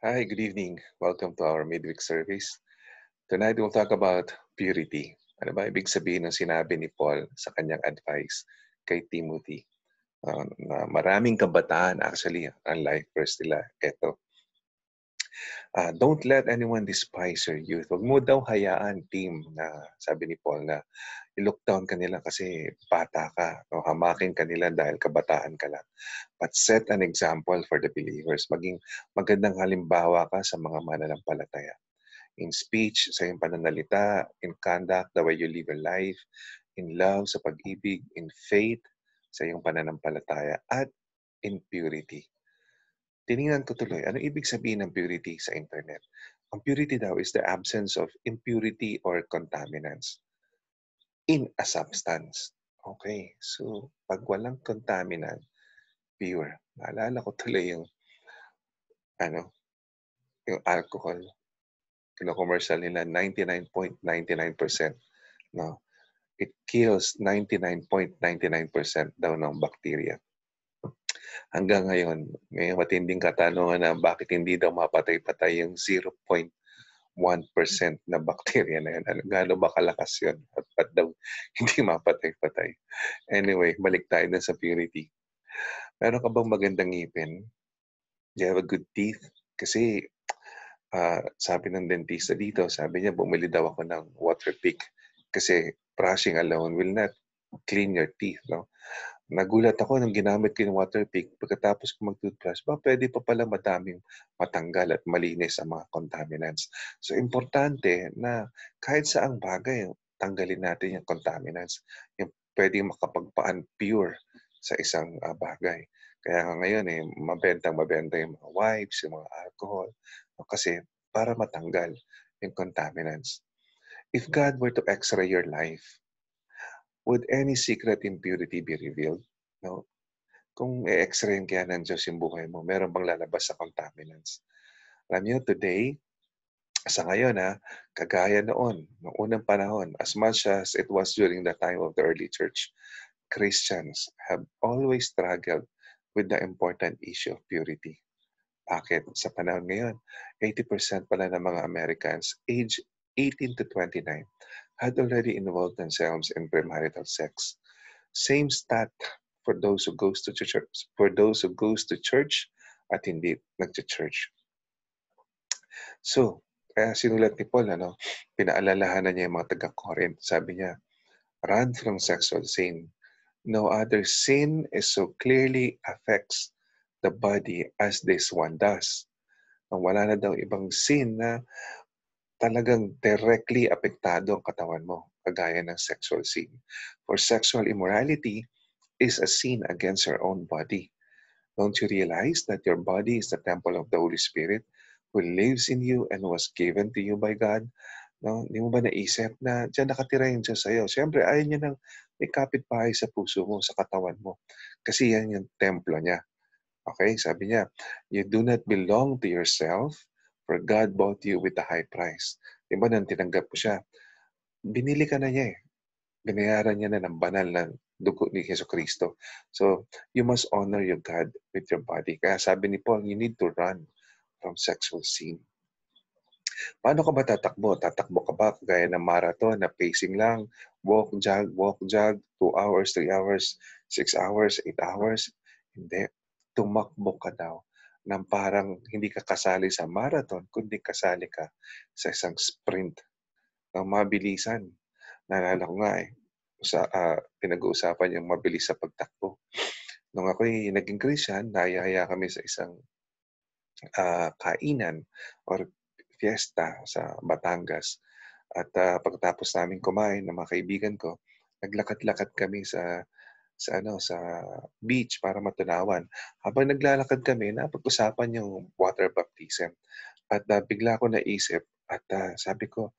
Hi, good evening. Welcome to our midweek service. Tonight we'll talk about purity. Ano ba ibig sabihin ng sinabi ni Paul sa kanyang advice kay Timothy? Uh, na maraming kabataan actually ang life verse nila ito. Uh, ah, don't let anyone despise your youth. Huwag mo daw hayaan, team, na sabi ni Paul na i-look down kanila kasi bata ka o hamakin ka dahil kabataan ka lang. But set an example for the believers. Maging magandang halimbawa ka sa mga mananampalataya. In speech, sa iyong pananalita, in conduct, the way you live your life, in love, sa pag-ibig, in faith, sa iyong pananampalataya, at in purity. Tiningnan ko ano ibig sabihin ng purity sa internet? Ang purity daw is the absence of impurity or contaminants in a substance. Okay, so pag walang contaminant, pure. Naalala ko tuloy yung ano, yung alcohol. Yung commercial nila 99.99%. No? It kills 99.99% daw ng bacteria. Hanggang ngayon, may matinding katanungan na bakit hindi daw mapatay-patay yung 0.1% na bacteria na yun. Ano, gaano ba kalakas yun? dapat daw hindi mapatay-patay. Anyway, balik tayo na sa purity. Meron ka bang magandang ngipin? Do you have a good teeth? Kasi uh, sabi ng dentista dito, sabi niya bumili daw ako ng water pick kasi brushing alone will not clean your teeth. No? Nagulat ako nung ginamit ko yung water pick. Pagkatapos ko mag-toothbrush, ba, pwede pa pala madaming matanggal at malinis ang mga contaminants. So, importante na kahit saang bagay, tanggalin natin yung contaminants, yung pwedeng makapagpaan pure sa isang uh, bagay. Kaya ngayon, eh, mabentang mabenta yung mga wipes, yung mga alcohol, kasi para matanggal yung contaminants. If God were to x-ray your life, would any secret impurity be revealed? No? Kung i-x-ray kaya ng Diyos yung buhay mo, meron bang lalabas sa contaminants? Alam niyo, today, sa ngayon, ha, ah, kagaya noon, noong unang panahon, as much as it was during the time of the early church, Christians have always struggled with the important issue of purity. Bakit? Sa panahon ngayon, 80% pala ng mga Americans age 18 to 29 had already involved themselves in premarital sex. Same stat for those who goes to church, for those who goes to church at hindi nagcha-church. So, kaya sinulat ni Paul, ano, pinaalalahanan niya yung mga taga-Corinth. Sabi niya, run from sexual sin. No other sin is so clearly affects the body as this one does. Ang wala na daw ibang sin na talagang directly apektado ang katawan mo, kagaya ng sexual sin. For sexual immorality is a sin against your own body. Don't you realize that your body is the temple of the Holy Spirit who lives in you and was given to you by God. No? Hindi mo ba naisip na dyan nakatira yung Diyos sa'yo? Siyempre, ayaw niya nang may kapitbahay sa puso mo, sa katawan mo. Kasi yan yung templo niya. Okay? Sabi niya, you do not belong to yourself for God bought you with a high price. Di ba nang tinanggap ko siya? Binili ka na niya eh. Binayaran niya na ng banal na dugo ni Yeso Kristo. So, you must honor your God with your body. Kaya sabi ni Paul, you need to run from sexual scene. Paano ka ba tatakbo? Tatakbo ka ba gaya ng marathon na pacing lang? Walk, jog, walk, jog, 2 hours, 3 hours, 6 hours, 8 hours? Hindi. Tumakbo ka daw ng parang hindi ka kasali sa marathon, kundi kasali ka sa isang sprint ng mabilisan. Naalala ko nga eh, sa, uh, pinag-uusapan yung mabilis sa pagtakbo. Nung ako'y naging Christian, nayaya kami sa isang uh, kainan or fiesta sa Batangas. At uh, pagkatapos namin kumain ng mga kaibigan ko, naglakad-lakad kami sa sa ano sa beach para matunawan. Habang naglalakad kami, napag-usapan yung water baptism. At uh, bigla ko naisip at uh, sabi ko,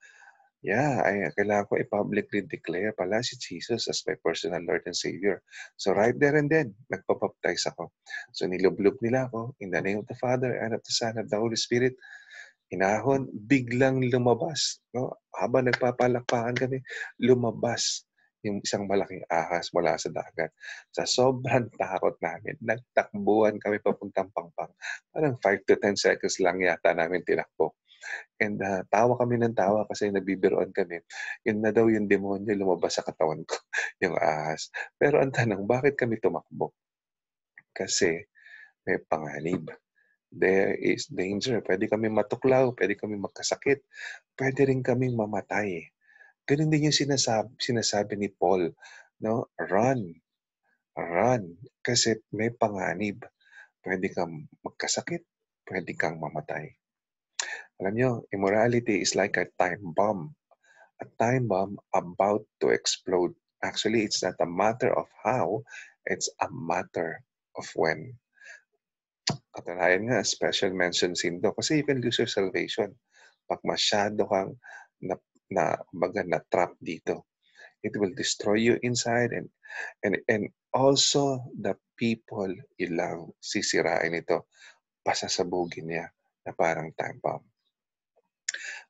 Yeah, I, kailangan ko i-publicly declare pala si Jesus as my personal Lord and Savior. So right there and then, nagpapaptize ako. So nilublob nila ako in the name of the Father and of the Son and of the Holy Spirit. Inahon, biglang lumabas. No? Habang nagpapalakpakan kami, lumabas yung isang malaking ahas mula sa dagat. Sa sobrang takot namin, nagtakbuhan kami papuntang pangpang. Parang 5 to 10 seconds lang yata namin tinakbo. And uh, tawa kami ng tawa kasi nagbibiroan kami. Yun na daw yung demonyo lumabas sa katawan ko, yung ahas. Pero ang tanong, bakit kami tumakbo? Kasi may panganib. There is danger. Pwede kami matuklaw, pwede kami magkasakit, pwede rin kaming mamatay. Ganun din yung sinasabi, sinasabi ni Paul, no? Run. Run. Kasi may panganib. Pwede kang magkasakit, pwede kang mamatay. Alam nyo, immorality is like a time bomb. A time bomb about to explode. Actually, it's not a matter of how, it's a matter of when. At Katunayan nga, special mention sindo kasi you can lose your salvation pag masyado kang na, na, baga, na trap dito. It will destroy you inside and and and also the people you love. Sisirain ito. Pasasabugin niya na parang time bomb.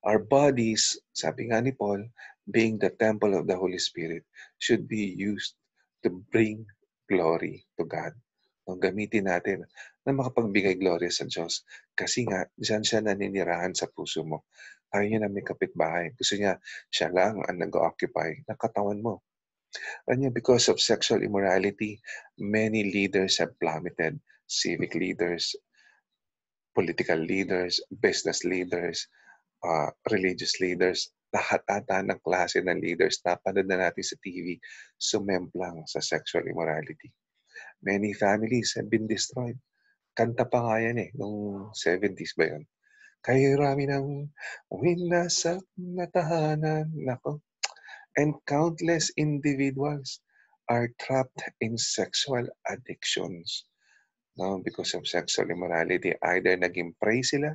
Our bodies, sabi nga ni Paul, being the temple of the Holy Spirit, should be used to bring glory to God. No, gamitin natin na makapagbigay glory sa Diyos. Kasi nga, diyan siya naninirahan sa puso mo. Ayaw niya na may kapitbahay. Gusto niya, siya lang ang nag-occupy ng katawan mo. And yet, because of sexual immorality, many leaders have plummeted. Civic leaders, political leaders, business leaders, uh, ah, religious leaders, lahat ata ng klase ng leaders, napanood na natin sa TV, sumemplang sa sexual immorality. Many families have been destroyed. Kanta pa nga yan eh, nung 70s ba yun? Kaya rami ng winasak na tahanan. Nako. And countless individuals are trapped in sexual addictions no? because of sexual immorality. Either naging prey sila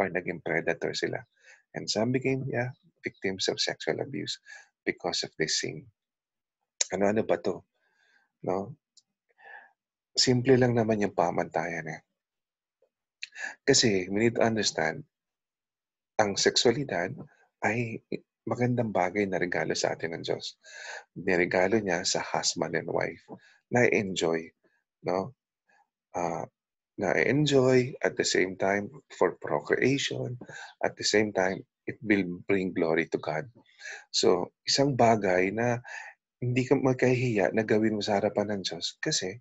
or naging predator sila. And some became yeah, victims of sexual abuse because of this sin. Ano-ano ba to? No? Simple lang naman yung pamantayan eh. Kasi we need to understand, ang sexualidad ay magandang bagay na regalo sa atin ng Diyos. Niregalo niya sa husband and wife na enjoy no? Uh, na-enjoy, at the same time for procreation, at the same time, it will bring glory to God. So, isang bagay na hindi ka magkahiya na gawin mo sa harapan ng Diyos kasi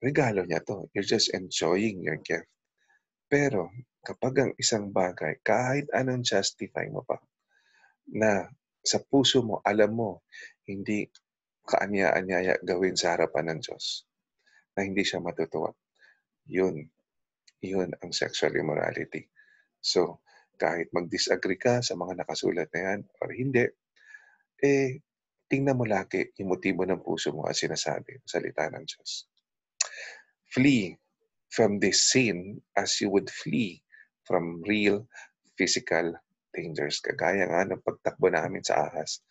regalo niya to. You're just enjoying your gift. Pero kapag ang isang bagay, kahit anong justify mo pa, na sa puso mo, alam mo, hindi kaanya-anyaya gawin sa harapan ng Diyos, na hindi siya matutuwa. Yun. Yun ang sexual immorality. So, kahit mag-disagree ka sa mga nakasulat na yan or hindi, eh, tingnan mo lagi yung motibo ng puso mo ang sinasabi, ng salita ng Diyos. Flee from this sin as you would flee from real physical dangers. Kagaya nga ng pagtakbo namin sa ahas.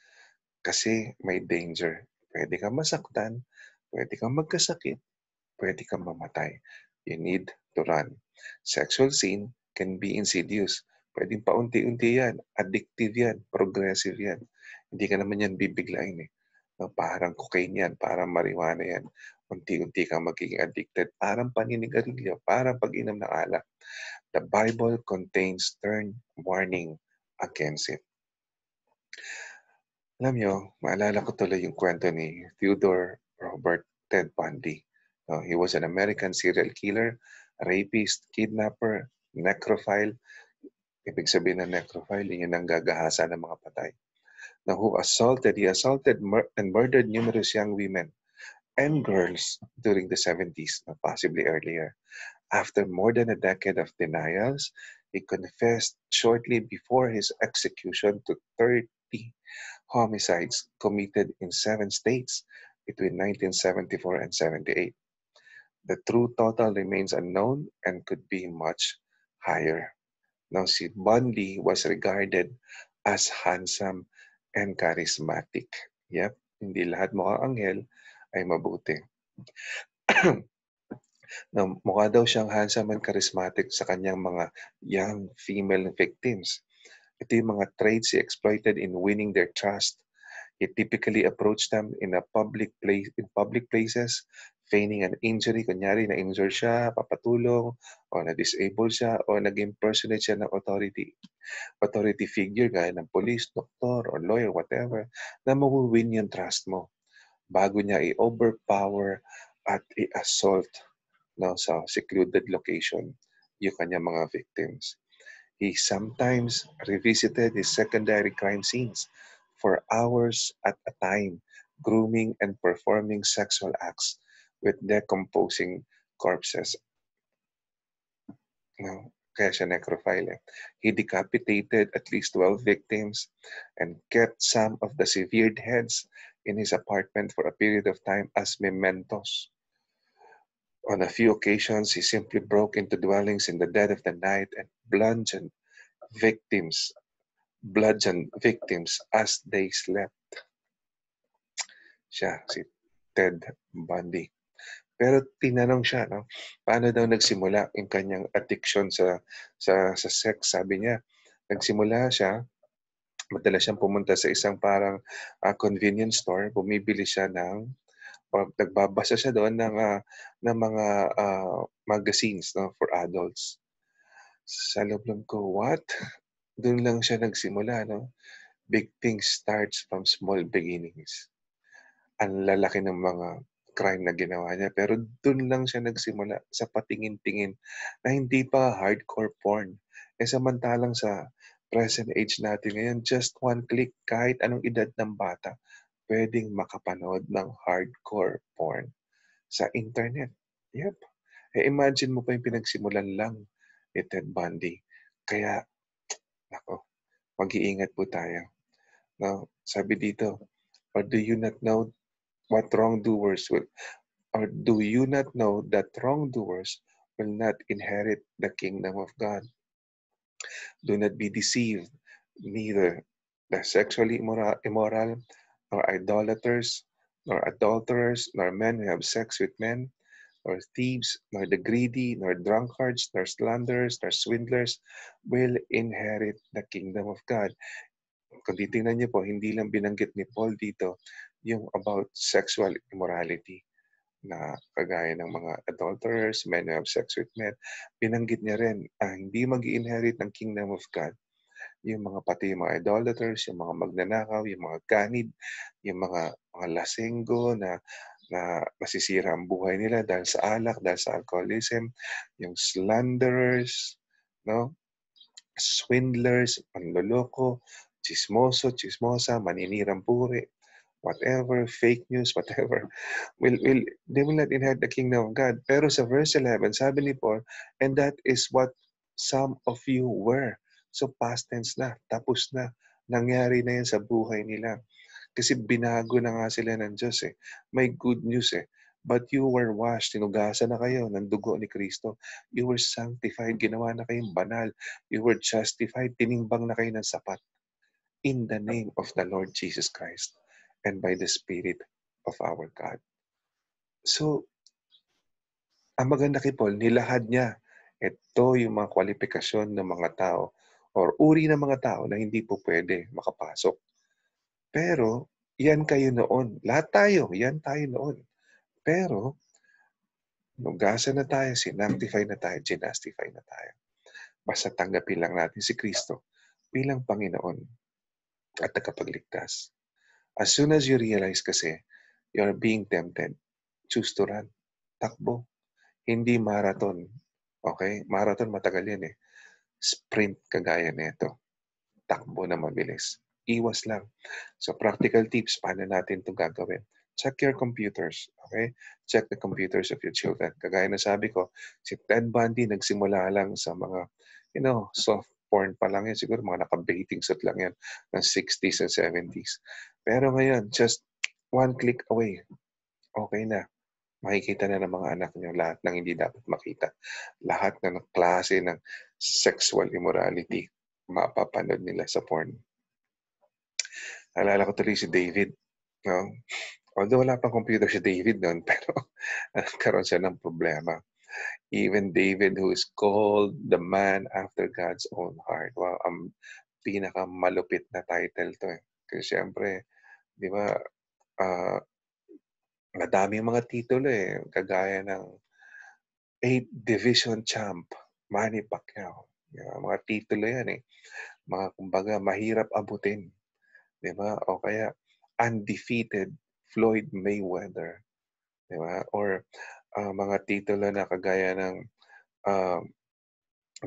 Kasi may danger. Pwede kang masaktan, pwede kang magkasakit, pwede kang mamatay you need to run. Sexual sin can be insidious. Pwedeng paunti-unti yan. Addictive yan. Progressive yan. Hindi ka naman yan bibiglain eh. Ah, parang cocaine yan. Parang marijuana yan. Unti-unti kang magiging addicted. Parang paninigarilyo. Parang pag-inom ng alak. The Bible contains stern warning against it. Alam nyo, maalala ko tuloy yung kwento ni Theodore Robert Ted Bundy. Uh, he was an American serial killer, rapist, kidnapper, necrophile. Ibig sabihin ng necrophile, yun ang gagahasa ng mga patay. Now, who assaulted, he assaulted mur and murdered numerous young women and girls during the 70s, possibly earlier. After more than a decade of denials, he confessed shortly before his execution to 30 homicides committed in seven states between 1974 and 78. The true total remains unknown and could be much higher. Now, si Bundy was regarded as handsome and charismatic. Yep, hindi lahat mukha anghel ay mabuti. Now, mukha daw siyang handsome and charismatic sa kanyang mga young female victims. Ito yung mga traits he exploited in winning their trust He typically approached them in a public place, in public places, feigning an injury. Kunyari, na-injure siya, papatulong, o na-disable siya, o naging personage siya ng authority. Authority figure, gaya ng police, doktor, or lawyer, whatever, na mawiwin yung trust mo bago niya i-overpower at i-assault no, sa secluded location yung kanya mga victims. He sometimes revisited his secondary crime scenes for hours at a time, grooming and performing sexual acts with decomposing corpses. No, kaya necrophile. Eh. He decapitated at least 12 victims and kept some of the severed heads in his apartment for a period of time as mementos. On a few occasions, he simply broke into dwellings in the dead of the night and bludgeoned victims bludgeon victims as they slept. Siya, si Ted Bundy. Pero tinanong siya, no? paano daw nagsimula yung kanyang addiction sa, sa, sa sex? Sabi niya, nagsimula siya, madalas siyang pumunta sa isang parang uh, convenience store, bumibili siya ng, nagbabasa siya doon ng, uh, ng mga uh, magazines no, for adults. Sa loob ko, what? doon lang siya nagsimula, no? Big things starts from small beginnings. Ang lalaki ng mga crime na ginawa niya. Pero doon lang siya nagsimula sa patingin-tingin na hindi pa hardcore porn. E samantalang sa present age natin ngayon, just one click, kahit anong edad ng bata, pwedeng makapanood ng hardcore porn sa internet. Yep. E eh, imagine mo pa yung pinagsimulan lang ni Ted Bundy. Kaya Nako, mag-iingat po tayo. No? Sabi dito, or do you not know what wrongdoers will, or do you not know that wrongdoers will not inherit the kingdom of God? Do not be deceived, neither the sexually immoral, immoral nor idolaters, nor adulterers, nor men who have sex with men, nor thieves, nor the greedy, nor drunkards, nor slanderers, nor swindlers will inherit the kingdom of God. Kung titingnan niyo po, hindi lang binanggit ni Paul dito yung about sexual immorality na kagaya ng mga adulterers, men who have sex with men, binanggit niya rin ah, hindi mag inherit ng kingdom of God yung mga pati yung mga idolaters, yung mga magnanakaw, yung mga kanid, yung mga, mga lasenggo na na masisira ang buhay nila dahil sa alak, dahil sa alcoholism, yung slanderers, no? swindlers, panloloko, chismoso, chismosa, maninirang puri, whatever, fake news, whatever, will, will, they will not inherit the kingdom of God. Pero sa verse 11, sabi ni Paul, and that is what some of you were. So past tense na, tapos na, nangyari na yan sa buhay nila. Kasi binago na nga sila ng Diyos eh. May good news eh. But you were washed, tinugasan na kayo ng dugo ni Kristo. You were sanctified, ginawa na kayong banal. You were justified, tinimbang na kayo ng sapat. In the name of the Lord Jesus Christ and by the Spirit of our God. So, ang maganda kay Paul, nilahad niya ito yung mga kwalifikasyon ng mga tao or uri ng mga tao na hindi po pwede makapasok pero, yan kayo noon. Lahat tayo, yan tayo noon. Pero, nugasan na tayo, sinactify na tayo, ginastify na tayo. Basta tanggapin lang natin si Kristo bilang Panginoon at tagapagligtas. As soon as you realize kasi, you're being tempted, choose to run. Takbo. Hindi marathon. Okay? Marathon matagal yan eh. Sprint kagaya nito. Takbo na mabilis iwas lang. So practical tips, paano natin itong gagawin? Check your computers, okay? Check the computers of your children. Kagaya na sabi ko, si Ted Bundy nagsimula lang sa mga, you know, soft porn pa lang yan. Siguro mga nakabating set lang yan ng 60s and 70s. Pero ngayon, just one click away. Okay na. Makikita na ng mga anak niyo lahat ng hindi dapat makita. Lahat ng klase ng sexual immorality mapapanood nila sa porn. Alala ko tuloy si David. No? Although wala pang computer si David noon, pero nagkaroon siya ng problema. Even David, who is called the man after God's own heart. Wow, ang pinakamalupit na title to eh. Kasi siyempre, di ba, uh, madami mga titulo eh. Kagaya ng 8 Division Champ, Manny Pacquiao. Yeah, mga titulo yan eh. Mga kumbaga, mahirap abutin. 'di ba? O kaya undefeated Floyd Mayweather, 'di ba? Or uh, mga titulo na kagaya ng uh,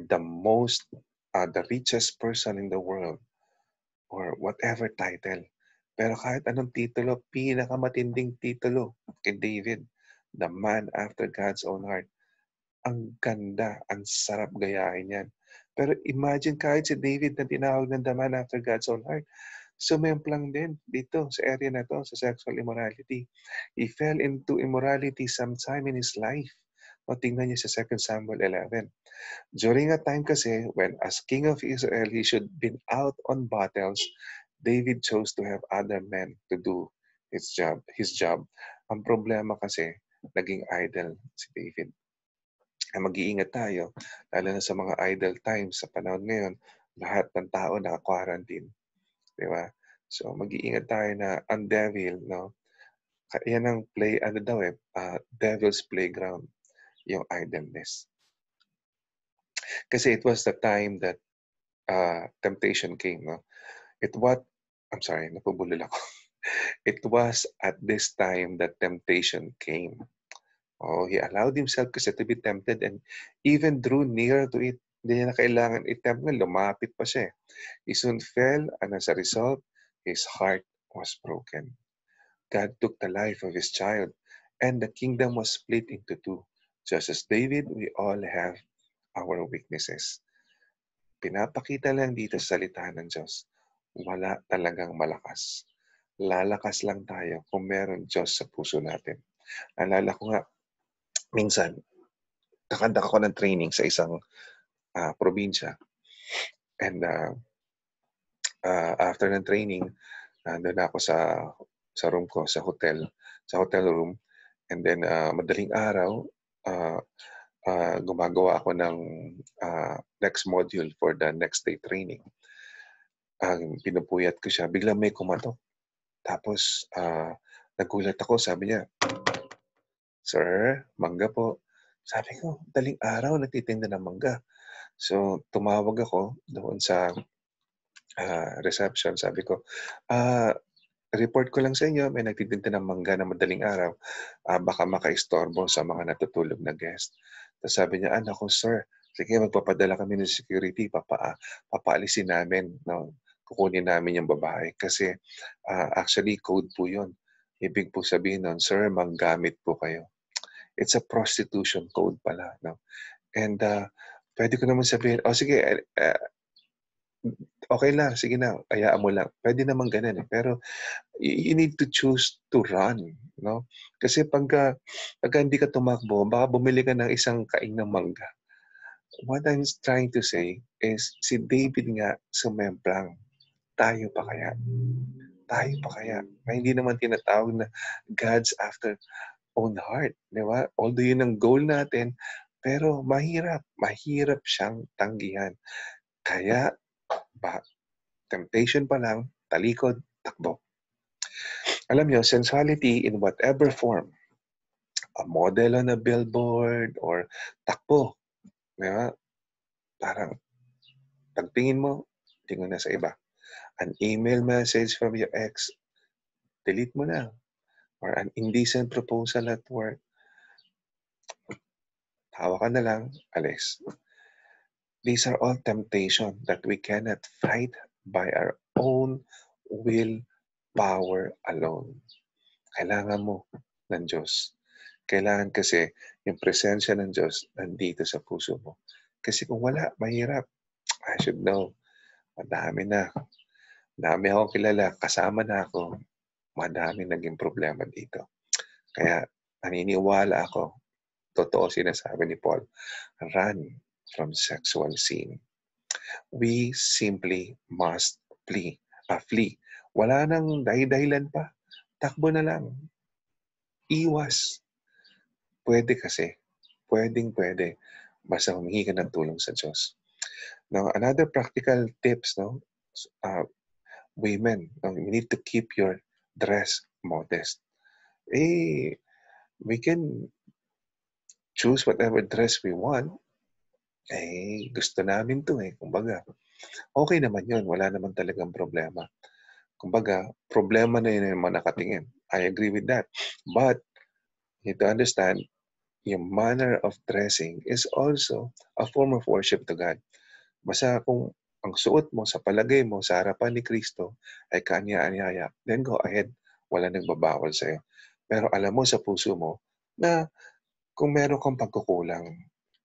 the most uh, the richest person in the world or whatever title. Pero kahit anong titulo, pinakamatinding titulo kay David, the man after God's own heart. Ang ganda, ang sarap gayahin yan. Pero imagine kahit si David na tinawag ng the man after God's own heart, sumemplang din dito sa area na to sa sexual immorality. He fell into immorality sometime in his life. O tingnan niyo sa 2 Samuel 11. During a time kasi when as king of Israel he should been out on battles, David chose to have other men to do his job. His job. Ang problema kasi naging idol si David. Mag-iingat tayo, lalo na sa mga idol times sa panahon ngayon, lahat ng tao naka-quarantine di ba? So, mag-iingat tayo na ang devil, no? Yan ang play, ano daw eh, uh, devil's playground, yung idleness. Kasi it was the time that uh, temptation came, no? It what, I'm sorry, napabulol ako. it was at this time that temptation came. Oh, he allowed himself kasi to be tempted and even drew near to it. Hindi niya na kailangan i-tempt na lumapit pa siya. Eh. He soon fell and as a result, his heart was broken. God took the life of his child and the kingdom was split into two. Just as David, we all have our weaknesses. Pinapakita lang dito sa salita ng Diyos, wala talagang malakas. Lalakas lang tayo kung meron Diyos sa puso natin. Alala ko nga, minsan, kakanda ko ng training sa isang uh, probinsya. And uh, uh, after ng training, nandun uh, ako sa sa room ko, sa hotel, sa hotel room. And then, uh, madaling araw, uh, uh, gumagawa ako ng uh, next module for the next day training. Ang uh, pinupuyat ko siya, biglang may kumatok. Tapos, uh, nagulat ako, sabi niya, Sir, mangga po. Sabi ko, daling araw, nagtitinda ng mangga. So, tumawag ako doon sa uh, reception. Sabi ko, ah, report ko lang sa inyo, may nagtitinda ng mangga na madaling araw. Uh, baka makaistorbo sa mga natutulog na guest. Tapos sabi niya, ano ko, sir, sige, magpapadala kami ng security, papa, ah, papaalisin namin, no? kukunin namin yung babae. Kasi uh, actually, code po yun. Ibig po sabihin nun, sir, manggamit po kayo. It's a prostitution code pala. No? And uh, Pwede ko naman sabihin, oh sige, uh, okay lang, sige na, ayaan mo lang. Pwede naman ganun eh. Pero you need to choose to run. No? Kasi pagka, pagka hindi ka tumakbo, baka bumili ka ng isang kain ng mangga. What I'm trying to say is, si David nga sumemplang. Tayo pa kaya? Tayo pa kaya? Na hindi naman tinatawag na God's after own heart. Di ba? Although yun ang goal natin, pero mahirap, mahirap siyang tanggihan. Kaya, ba, temptation pa lang, talikod, takbo. Alam nyo, sensuality in whatever form, a model on a billboard or takbo, di ba? Parang, pagtingin mo, tingin na sa iba. An email message from your ex, delete mo na. Or an indecent proposal at work, Hawak ka na lang, alis. These are all temptation that we cannot fight by our own will power alone. Kailangan mo ng Diyos. Kailangan kasi yung presensya ng Diyos nandito sa puso mo. Kasi kung wala, mahirap. I should know. Madami na. Madami akong kilala. Kasama na ako. Madami naging problema dito. Kaya naniniwala ako Totoo sinasabi ni Paul, run from sexual sin. We simply must flee. Ah, flee. Wala nang dahilan pa. Takbo na lang. Iwas. Pwede kasi. Pwedeng pwede. Basta humingi ka ng tulong sa Diyos. Now, another practical tips, no? Uh, women, no? you need to keep your dress modest. Eh, we can choose whatever dress we want. Eh, gusto namin to eh. Kumbaga, okay naman yun. Wala naman talagang problema. Kumbaga, problema na yun naman nakatingin. I agree with that. But, you to understand, yung manner of dressing is also a form of worship to God. Basta kung ang suot mo sa palagay mo sa harapan ni Kristo ay kanya anyaya then go ahead. Wala nang nagbabawal sa'yo. Pero alam mo sa puso mo na kung meron kang pagkukulang.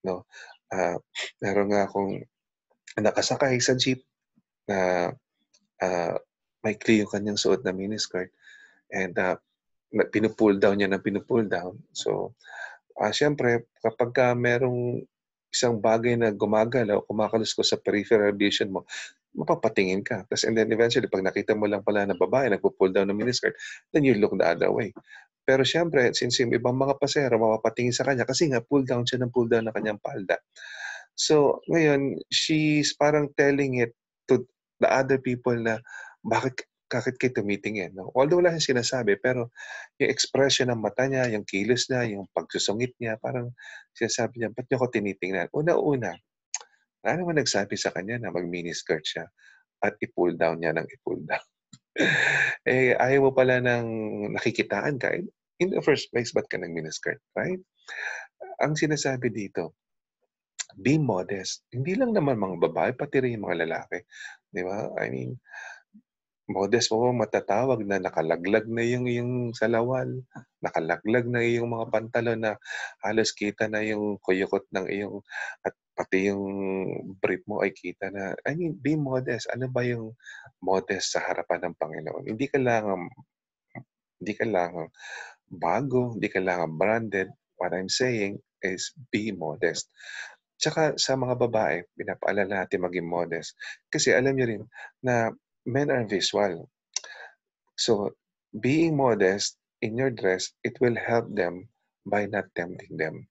No? Uh, meron nga akong nakasakay sa jeep na uh, may clear yung kanyang suot na miniskirt and uh, pinupull down niya ng pinupull down. So, uh, siyempre, kapag uh, merong isang bagay na gumagalaw, kumakalos ko sa peripheral vision mo, mapapatingin ka. Tapos, and then eventually, pag nakita mo lang pala na babae, nagpo-pull down ng miniskirt, then you look the other way. Pero siyempre, since yung ibang mga pasero mapapatingin sa kanya kasi nga pull down siya ng pull down na kanyang palda. So, ngayon, she's parang telling it to the other people na bakit kakit kayo tumitingin. No? Although wala siyang sinasabi, pero yung expression ng mata niya, yung kilos niya, yung pagsusungit niya, parang sinasabi niya, ba't niyo ako tinitingnan? Una-una, ano naman nagsabi sa kanya na mag-miniskirt siya at i-pull down niya ng i-pull down? eh, ayaw mo pala ng nakikitaan ka. Eh, in the first place, ba't ka nang miniskirt, right? Ang sinasabi dito, be modest. Hindi lang naman mga babae, pati rin yung mga lalaki. Di ba? I mean, modest mo ba matatawag na nakalaglag na yung yung salawal, nakalaglag na yung mga pantalon na halos kita na yung kuyukot ng iyong at pati yung brief mo ay kita na, I mean, be modest. Ano ba yung modest sa harapan ng Panginoon? Hindi kailangan hindi kailangan bago, hindi kailangan branded. What I'm saying is be modest. Tsaka sa mga babae, pinapaalala natin maging modest. Kasi alam niyo rin na men are visual. So, being modest in your dress, it will help them by not tempting them.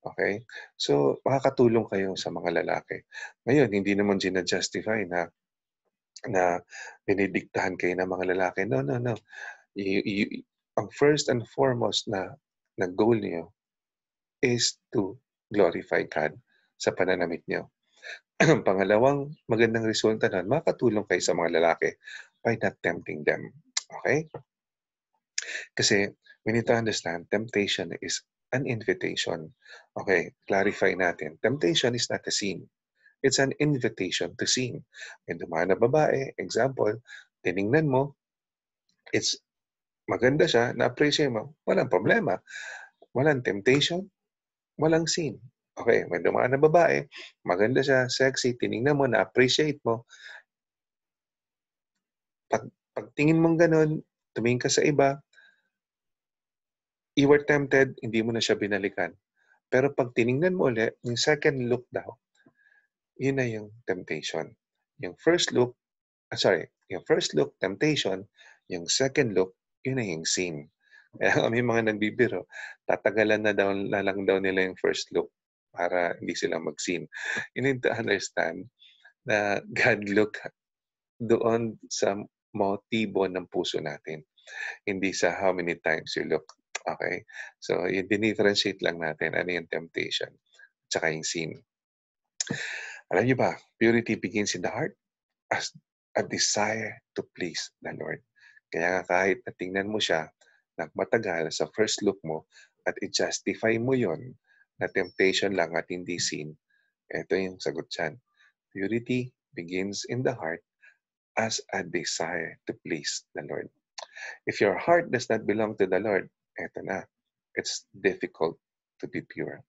Okay? So, makakatulong kayo sa mga lalaki. Ngayon, hindi naman gina-justify na na binidiktahan kayo ng mga lalaki. No, no, no. You, you, ang first and foremost na, na goal niyo is to glorify God sa pananamit niyo. pangalawang magandang resulta nun, makatulong kayo sa mga lalaki by not tempting them. Okay? Kasi we need to understand temptation is an invitation. Okay, clarify natin. Temptation is not a sin. It's an invitation to sin. May dumaan na babae, example, tiningnan mo, it's maganda siya, na-appreciate mo, walang problema. Walang temptation, walang sin. Okay, may dumaan na babae, maganda siya, sexy, tiningnan mo, na-appreciate mo. Pag, pagtingin mong ganun, tumingin ka sa iba, you were tempted, hindi mo na siya binalikan. Pero pag tiningnan mo ulit, yung second look daw, yun na yung temptation. Yung first look, ah, sorry, yung first look, temptation, yung second look, yun ay hingsing. Kaya may mga nagbibiro, tatagalan na, daw, na lang daw nila yung first look para hindi sila mag scene You need to understand na God look doon sa motibo ng puso natin. Hindi sa how many times you look. Okay? So, yun, dinitranslate lang natin ano yung temptation at saka yung sin. Alam niyo ba, purity begins in the heart as a desire to please the Lord. Kaya nga kahit natingnan mo siya ng matagal sa first look mo at i-justify mo yon na temptation lang at hindi sin, ito yung sagot dyan. Purity begins in the heart as a desire to please the Lord. If your heart does not belong to the Lord, eto na, it's difficult to be pure.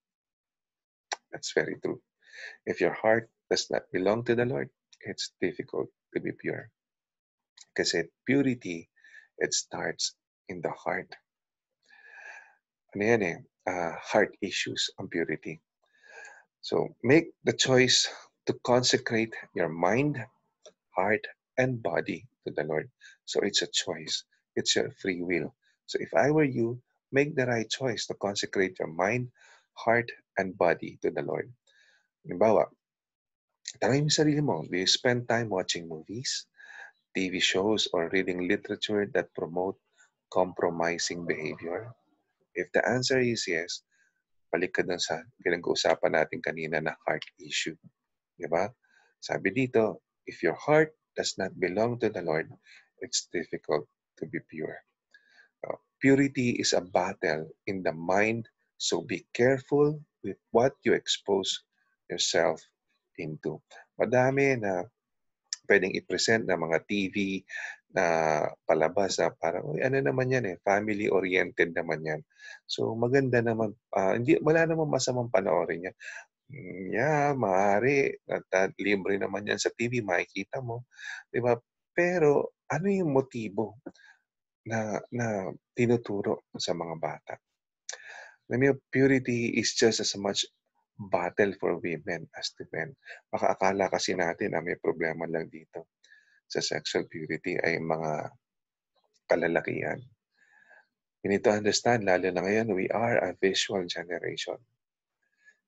That's very true. If your heart does not belong to the Lord, it's difficult to be pure. Kasi purity it starts in the heart. Ano yan eh, uh, heart issues and purity. So make the choice to consecrate your mind, heart, and body to the Lord. So it's a choice. It's your free will. So if I were you, make the right choice to consecrate your mind, heart, and body to the Lord. Halimbawa, tanongin mo sarili mo, do you spend time watching movies? TV shows, or reading literature that promote compromising behavior? If the answer is yes, balik ka dun sa pinag-uusapan natin kanina na heart issue. Di ba? Sabi dito, if your heart does not belong to the Lord, it's difficult to be pure. Uh, purity is a battle in the mind, so be careful with what you expose yourself into. Madami na pwedeng i-present na mga TV na palabas na parang, ano naman yan eh, family-oriented naman yan. So maganda naman, uh, hindi, wala namang masamang panoorin yan. Hmm, yeah, maaari, at, at libre naman yan sa TV, makikita mo. Di ba? Pero ano yung motibo na, na tinuturo sa mga bata? I mean, purity is just as much battle for women as to men. Baka akala kasi natin na may problema lang dito sa sexual purity ay mga kalalakian. We need to understand, lalo na ngayon, we are a visual generation.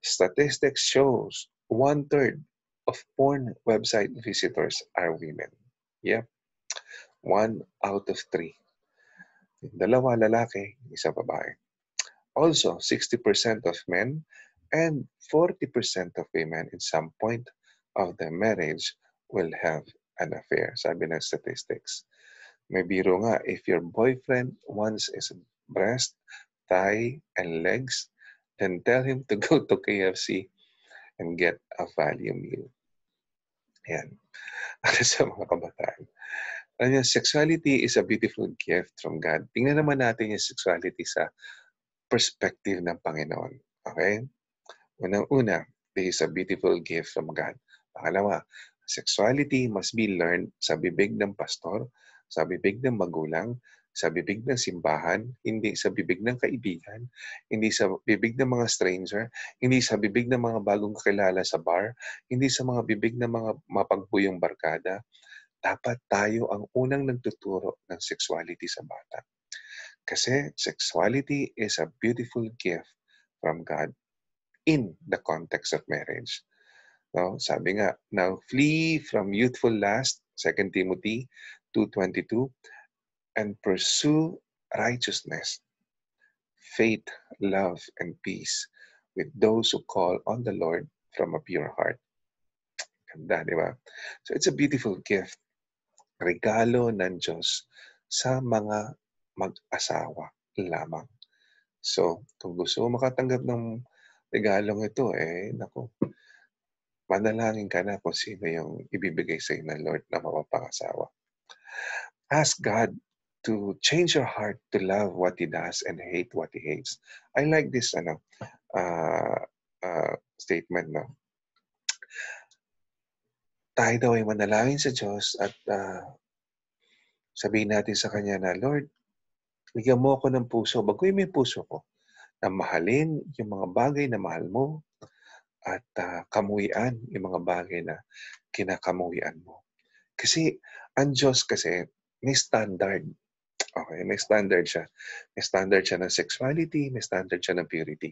Statistics shows one-third of porn website visitors are women. Yep. One out of three. Dalawa lalaki, isa babae. Also, 60% of men and 40% of women in some point of their marriage will have an affair, sabi ng statistics. May biro nga, if your boyfriend wants is breast, thigh, and legs, then tell him to go to KFC and get a value meal. Yan. Ano sa mga kabataan? Alam ano, sexuality is a beautiful gift from God. Tingnan naman natin yung sexuality sa perspective ng Panginoon. Okay? Unang-una, this is a beautiful gift from God. Pangalawa, sexuality must be learned sa bibig ng pastor, sa bibig ng magulang, sa bibig ng simbahan, hindi sa bibig ng kaibigan, hindi sa bibig ng mga stranger, hindi sa bibig ng mga bagong kilala sa bar, hindi sa mga bibig ng mga mapagbuyong barkada. Dapat tayo ang unang nagtuturo ng sexuality sa bata. Kasi sexuality is a beautiful gift from God in the context of marriage. No? Sabi nga, now flee from youthful lust, 2 Timothy 2.22, and pursue righteousness, faith, love, and peace with those who call on the Lord from a pure heart. Ganda, di ba? So it's a beautiful gift. Regalo ng Diyos sa mga mag-asawa lamang. So, kung gusto makatanggap ng regalong ito eh, nako, manalangin ka na kung sino yung ibibigay sa iyo ng Lord na mapapangasawa. Ask God to change your heart to love what He does and hate what He hates. I like this ano, uh, uh, statement. na, Tayo daw ay manalangin sa Diyos at uh, sabihin natin sa Kanya na, Lord, bigyan mo ako ng puso. Bagoy mo yung puso ko na mahalin yung mga bagay na mahal mo at uh, ah, kamuhian yung mga bagay na kinakamuhian mo. Kasi ang Diyos kasi may standard. Okay, may standard siya. May standard siya ng sexuality, may standard siya ng purity.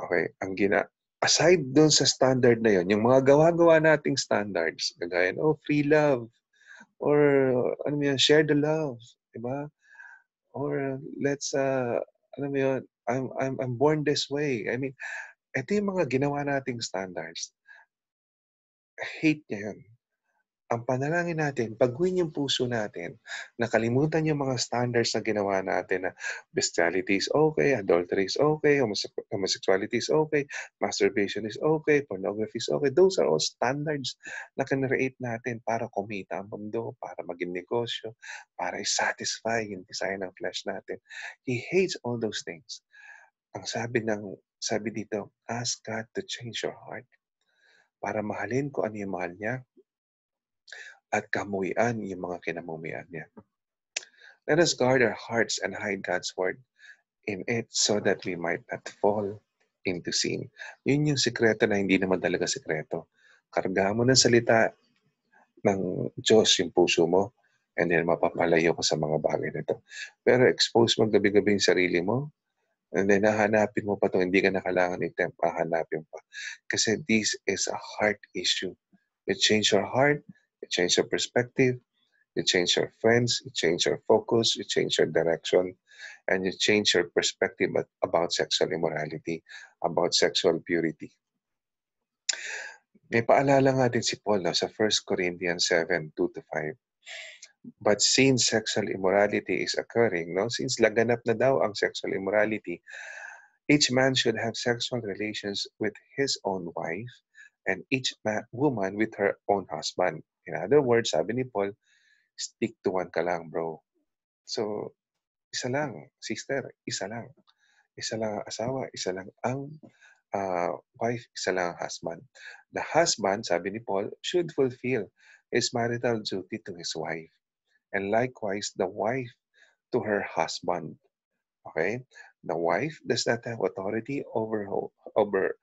Okay, ang gina aside doon sa standard na yon, yung mga gawa-gawa nating standards, kagaya, oh, free love, or ano mo yun, share the love, di ba? Or let's, uh, ano yun, I'm, I'm, I'm born this way. I mean, ito yung mga ginawa nating standards. Hate niya yun. Ang panalangin natin, pagwin yung puso natin, nakalimutan yung mga standards na ginawa natin na bestiality is okay, adultery is okay, homosexuality is okay, masturbation is okay, pornography is okay. Those are all standards na kinreate natin para kumita ang mundo, para maging negosyo, para i-satisfy yung design ng flesh natin. He hates all those things. Ang sabi ng sabi dito, ask God to change your heart para mahalin ko ano yung mahal niya at kamuian yung mga kinamumian niya. Let us guard our hearts and hide God's word in it so that we might not fall into sin. Yun yung sikreto na hindi naman talaga sikreto. Karga mo ng salita ng Diyos yung puso mo and then mapapalayo ka sa mga bagay na ito. Pero expose mo gabi-gabi yung sarili mo And then, hahanapin mo pa ito. Hindi ka na kailangan i-temp. Hahanapin pa. Kasi this is a heart issue. It change your heart. It change your perspective. It change your friends. It change your focus. It change your direction. And you change your perspective about sexual immorality, about sexual purity. May paalala nga din si Paul no, sa 1 Corinthians 7, 2 to 5. But since sexual immorality is occurring, no, since laganap na daw ang sexual immorality, each man should have sexual relations with his own wife and each man, woman with her own husband. In other words, sabi ni Paul, stick to one ka lang, bro. So, isa lang, sister, isa lang. Isa lang ang asawa, isa lang ang uh, wife, isa lang ang husband. The husband, sabi ni Paul, should fulfill his marital duty to his wife. and likewise the wife to her husband. Okay? The wife does not have authority over, over,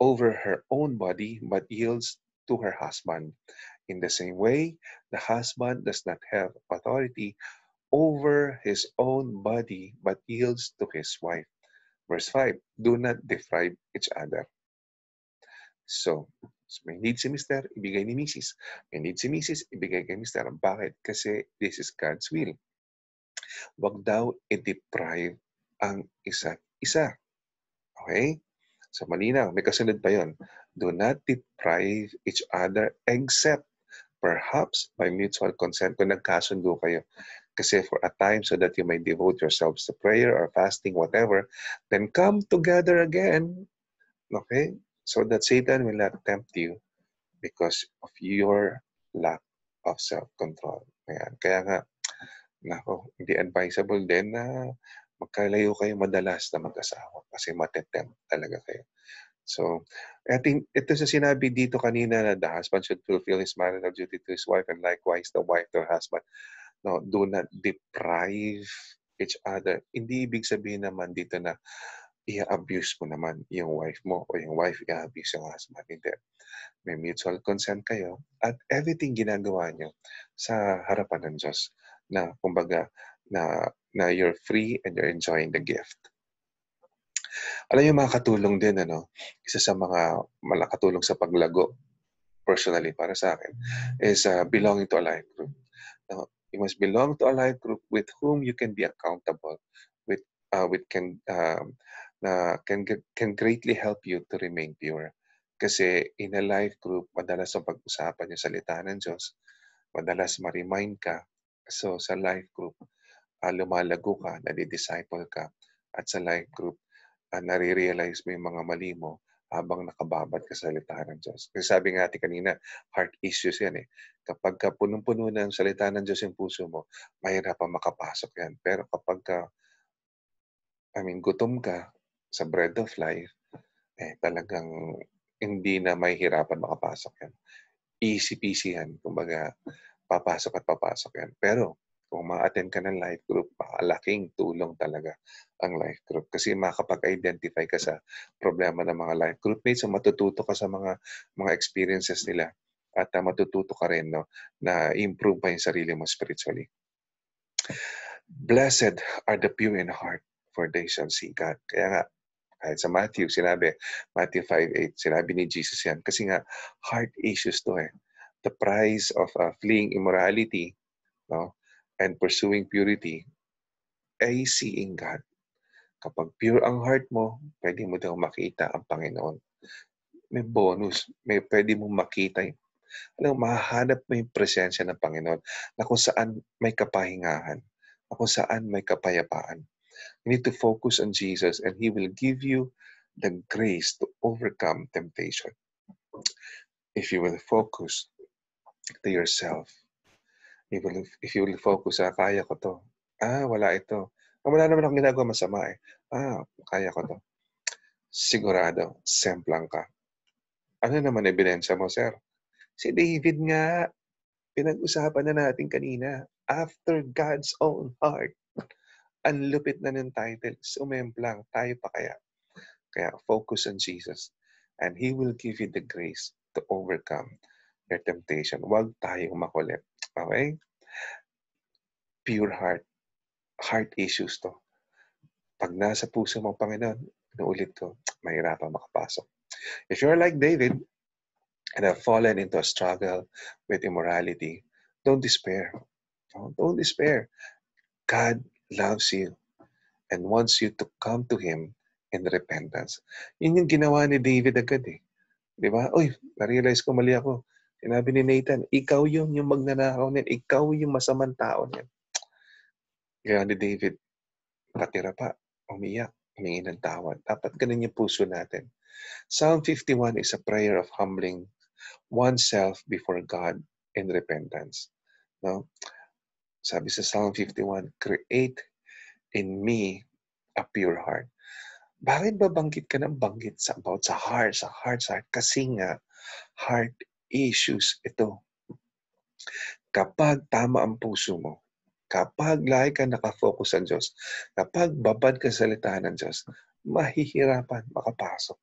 over her own body but yields to her husband. In the same way, the husband does not have authority over his own body but yields to his wife. Verse 5 Do not defraud each other. So, may need si Mr., ibigay ni Mrs. May need si Mrs., ibigay kay Mr. Bakit? Kasi this is God's will. Huwag daw i-deprive ang isa't isa. Okay? So, malinaw. May kasunod pa yon. Do not deprive each other except perhaps by mutual consent kung nagkasundo kayo. Kasi for a time so that you may devote yourselves to prayer or fasting, whatever, then come together again. Okay? so that Satan will not tempt you because of your lack of self-control. Ayan. Kaya nga, nako, hindi advisable din na magkalayo kayo madalas na mag-asawa kasi matetempt talaga kayo. So, I think ito sa sinabi dito kanina na the husband should fulfill his marital duty to his wife and likewise the wife to her husband. No, do not deprive each other. Hindi ibig sabihin naman dito na i-abuse mo naman yung wife mo o yung wife i-abuse yung husband. Hindi. May mutual consent kayo at everything ginagawa nyo sa harapan ng Diyos na kumbaga na, na you're free and you're enjoying the gift. Alam niyo, makakatulong din, ano, isa sa mga malakatulong sa paglago, personally, para sa akin, is uh, belonging to a life group. Now, you must belong to a life group with whom you can be accountable, with, uh, with can, um, na can, can greatly help you to remain pure. Kasi in a life group, madalas ang pag-usapan yung salita ng Diyos. Madalas ma-remind ka. So sa life group, uh, lumalago ka, nadi-disciple ka. At sa life group, uh, nare-realize mo yung mga mali mo habang nakababad ka sa salita ng Diyos. Kasi sabi nga natin kanina, heart issues yan eh. Kapag ka punong-puno na salita ng Diyos yung puso mo, mahirap pa makapasok yan. Pero kapag ka, I mean, gutom ka, sa bread of life, eh, talagang hindi na may hirapan makapasok yan. Easy-peasy yan. Kumbaga, papasok at papasok yan. Pero, kung ma-attend ka ng life group, malaking tulong talaga ang life group. Kasi makakapag-identify ka sa problema ng mga life group mates, so matututo ka sa mga mga experiences nila at uh, matututo ka rin no, na improve pa yung sarili mo spiritually. Blessed are the pure in heart, for they shall see God. Kaya nga, kahit sa Matthew, sinabi, Matthew 5.8, sinabi ni Jesus yan. Kasi nga, heart issues to eh. The price of uh, fleeing immorality no, and pursuing purity ay seeing God. Kapag pure ang heart mo, pwede mo daw makita ang Panginoon. May bonus. May pwede eh. mo makita yung alam, mahanap mo yung presensya ng Panginoon na kung saan may kapahingahan, na kung saan may kapayapaan. You need to focus on Jesus and He will give you the grace to overcome temptation. If you will focus to yourself, if you will, if you will focus, ah, kaya ko to. Ah, wala ito. Ah, wala naman akong ginagawa masama eh. Ah, kaya ko to. Sigurado, semplang ka. Ano naman ebidensya mo, sir? Si David nga, pinag-usapan na natin kanina, after God's own heart ang lupit na ng title. Umemplang, tayo pa kaya. Kaya focus on Jesus and He will give you the grace to overcome your temptation. Huwag tayong makulit. Okay? Pure heart. Heart issues to. Pag nasa puso mo, Panginoon, inuulit ano ko, mahirapan makapasok. If you're like David and have fallen into a struggle with immorality, don't despair. Don't despair. God loves you and wants you to come to Him in repentance. Yun yung ginawa ni David agad eh. Di ba? Uy, na-realize ko mali ako. Sinabi ni Nathan, ikaw yung yung magnanakaw niyan. Ikaw yung masamang tao niyan. Kaya ni David, nakatira pa, umiyak, humingi ng tawad. Dapat ganun yung puso natin. Psalm 51 is a prayer of humbling oneself before God in repentance. No? Sabi sa Psalm 51, Create in me a pure heart. Bakit ba banggit ka ng banggit sa about sa heart, sa heart, sa heart? Kasi nga, heart issues ito. Kapag tama ang puso mo, kapag lahi ka nakafocus sa Diyos, kapag babad ka sa salitahan ng Diyos, mahihirapan makapasok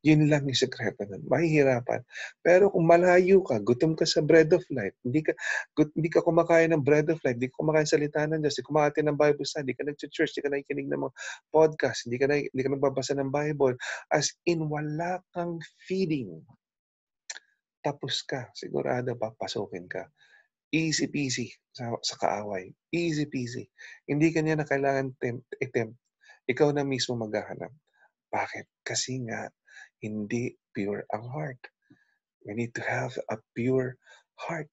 yun lang yung sekreto nun. Mahihirapan. Pero kung malayo ka, gutom ka sa bread of life, hindi ka, gut, hindi ka kumakain ng bread of life, hindi ka kumakain sa salita ng Diyos, hindi kumakati ng Bible study, hindi ka nag-church, hindi ka nakikinig ng mga podcast, hindi ka, na, hindi ka nagbabasa ng Bible, as in wala kang feeding. Tapos ka. Sigurado pa, ka. Easy peasy sa, sa kaaway. Easy peasy. Hindi ka niya na kailangan tempt, attempt. Ikaw na mismo maghahanap. Bakit? Kasi nga, hindi pure ang heart. We need to have a pure heart.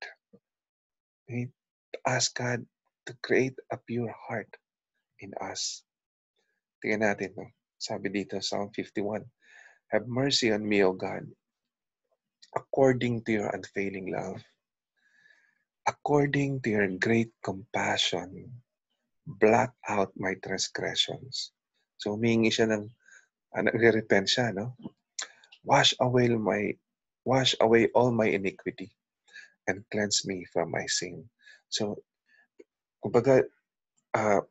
We need to ask God to create a pure heart in us. Tingnan natin, no? sabi dito, Psalm 51, Have mercy on me, O God, according to your unfailing love, according to your great compassion, blot out my transgressions. So humingi siya ng, ah, nagre-repent siya, no? Wash away my wash away all my iniquity and cleanse me from my sin. So, kumbaga, uh,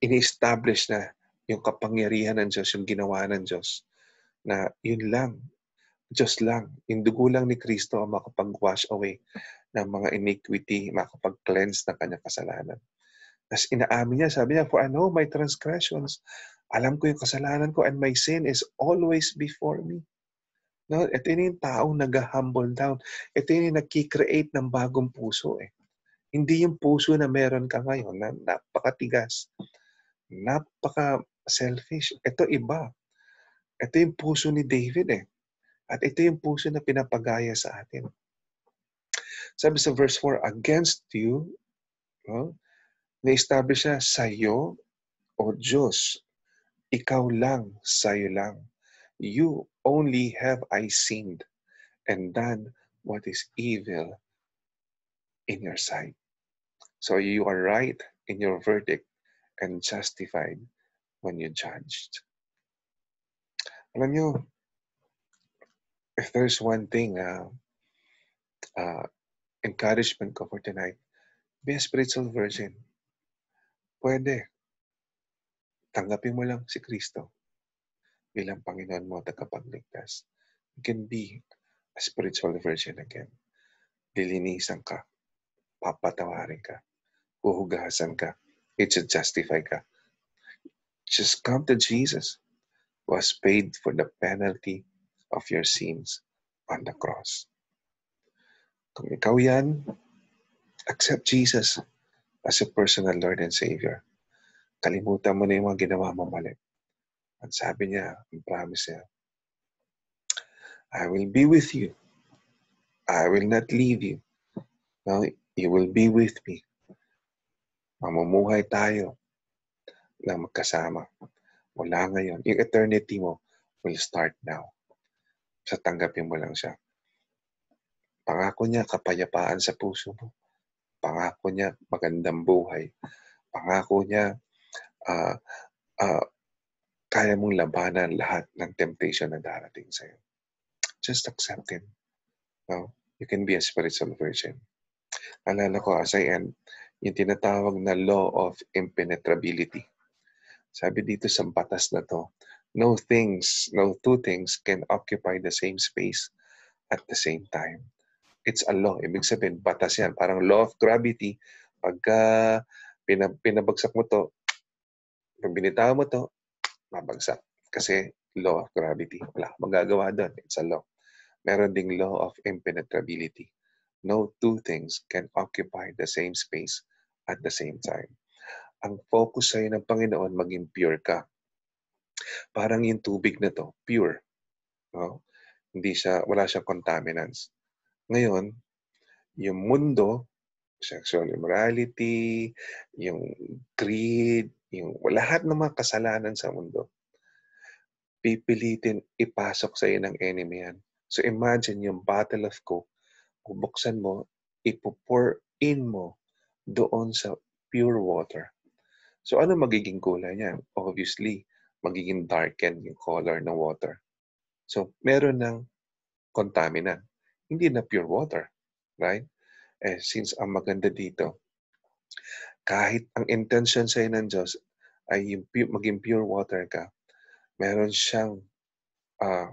ini-establish na yung kapangyarihan ng Diyos, yung ginawa ng Diyos, na yun lang, Diyos lang, yung dugo lang ni Kristo ang makapag-wash away ng mga iniquity, makapag-cleanse ng kanyang kasalanan. Tapos inaamin niya, sabi niya, for I know my transgressions, alam ko yung kasalanan ko and my sin is always before me. No? Ito yun yung taong nag-humble down. Ito yun yung nag-create ng bagong puso. Eh. Hindi yung puso na meron ka ngayon na napakatigas, napaka-selfish. Ito iba. Ito yung puso ni David eh. At ito yung puso na pinapagaya sa atin. Sabi sa verse 4, against you, no? na-establish siya sa iyo, o Diyos, Ikaw lang, sa'yo lang. You only have I sinned and done what is evil in your sight. So you are right in your verdict and justified when you judged. Alam nyo, if there's one thing, uh, uh, encouragement ko for tonight, be a spiritual virgin. Pwede. Tanggapin mo lang si Kristo bilang Panginoon mo at tagapagligtas. You can be a spiritual version again. Lilinisan ka. Papatawarin ka. Huhugasan ka. It's a justify ka. Just come to Jesus who has paid for the penalty of your sins on the cross. Kung ikaw yan, accept Jesus as a personal Lord and Savior. Kalimutan mo na yung mga ginawa mong mali. At sabi niya, ang promise niya, I will be with you. I will not leave you. No, you will be with me. Mamumuhay tayo na magkasama. Wala ngayon, yung eternity mo will start now. Sa tanggapin mo lang siya. Pangako niya kapayapaan sa puso mo. Pangako niya magandang buhay. Pangako niya uh, uh, kaya mong labanan lahat ng temptation na darating sa iyo. Just accept Him. No? You can be a spiritual virgin. Alala ko, as I end, yung tinatawag na law of impenetrability. Sabi dito sa batas na to, no things, no two things can occupy the same space at the same time. It's a law. Ibig sabihin, batas yan. Parang law of gravity. Pagka uh, pinabagsak mo to, pag binitaw mo to, mabagsak. Kasi law of gravity. Wala magagawa doon. It's a law. Meron ding law of impenetrability. No two things can occupy the same space at the same time. Ang focus sa'yo ng Panginoon, maging pure ka. Parang yung tubig na to, pure. No? Hindi siya, wala siya contaminants. Ngayon, yung mundo, sexual immorality, yung greed, yung lahat ng mga kasalanan sa mundo, pipilitin ipasok sa iyo ng enemy yan. So imagine yung bottle of Coke, bubuksan mo, ipupour in mo doon sa pure water. So ano magiging kulay niya? Obviously, magiging darken yung color ng water. So meron ng contaminant. Hindi na pure water, right? Eh, since ang maganda dito, kahit ang intention sa ng Diyos ay impu- maging pure water ka, meron siyang, uh,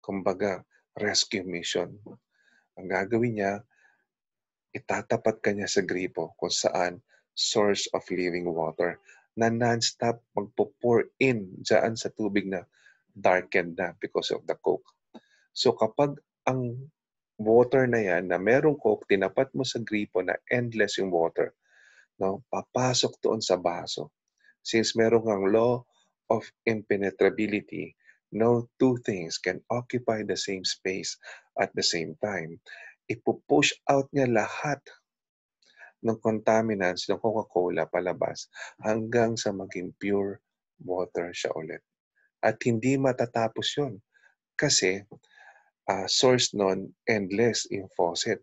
kumbaga, rescue mission. Ang gagawin niya, itatapat kanya sa gripo kung saan source of living water na non-stop magpo-pour in dyan sa tubig na darkened na because of the coke. So kapag ang water na yan na merong coke, tinapat mo sa gripo na endless yung water – no? Papasok doon sa baso. Since meron ang law of impenetrability, no two things can occupy the same space at the same time. Ipupush out niya lahat ng contaminants ng Coca-Cola palabas hanggang sa maging pure water siya ulit. At hindi matatapos yon kasi uh, source non endless in faucet.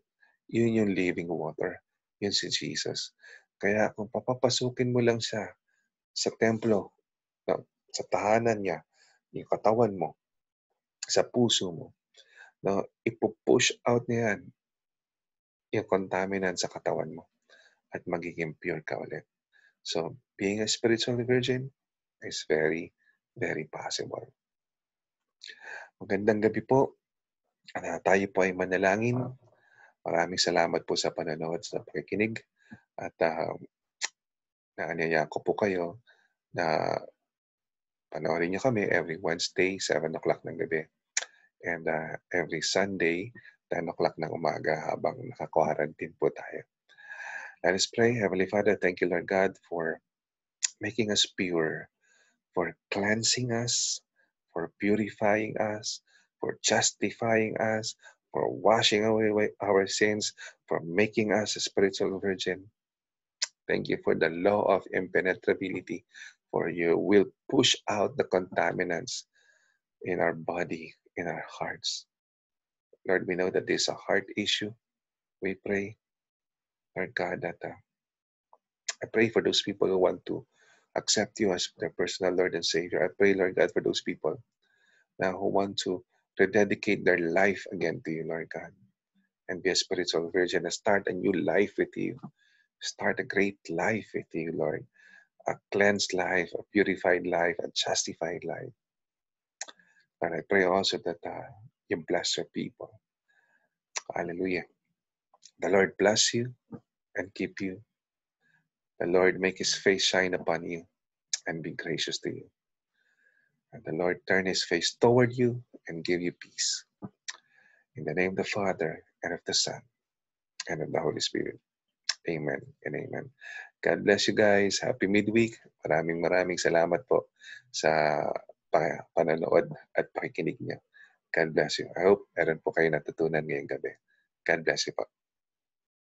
Yun yung living water. Yun si Jesus. Kaya kung papapasukin mo lang siya sa templo, sa tahanan niya, yung katawan mo, sa puso mo, no, ipupush out na yan yung contaminant sa katawan mo at magiging pure ka ulit. So, being a spiritual virgin is very, very possible. Magandang gabi po. Uh, tayo po ay manalangin. Ah. Maraming salamat po sa panonood sa pakikinig. At ah, naanyayahan ko po kayo na panoorin niyo kami every Wednesday, 7 o'clock ng gabi. And uh, every Sunday, 10 o'clock ng umaga habang naka-quarantine po tayo. Let us pray. Heavenly Father, thank you, Lord God, for making us pure, for cleansing us, for purifying us, for justifying us, for washing away our sins, for making us a spiritual virgin. Thank you for the law of impenetrability, for you will push out the contaminants in our body, in our hearts. Lord, we know that this is a heart issue. We pray, Lord God, that uh, I pray for those people who want to accept you as their personal Lord and Savior. I pray, Lord God, for those people now who want to rededicate their life again to you, Lord God, and be a spiritual virgin and start a new life with you start a great life with you, Lord. A cleansed life, a purified life, a justified life. And I pray also that uh, you bless your people. Hallelujah. The Lord bless you and keep you. The Lord make his face shine upon you and be gracious to you. And the Lord turn his face toward you and give you peace. In the name of the Father and of the Son and of the Holy Spirit. Amen and amen. God bless you guys. Happy midweek. Maraming maraming salamat po sa pananood at pakikinig niyo. God bless you. I hope meron po kayo natutunan ngayong gabi. God bless you po.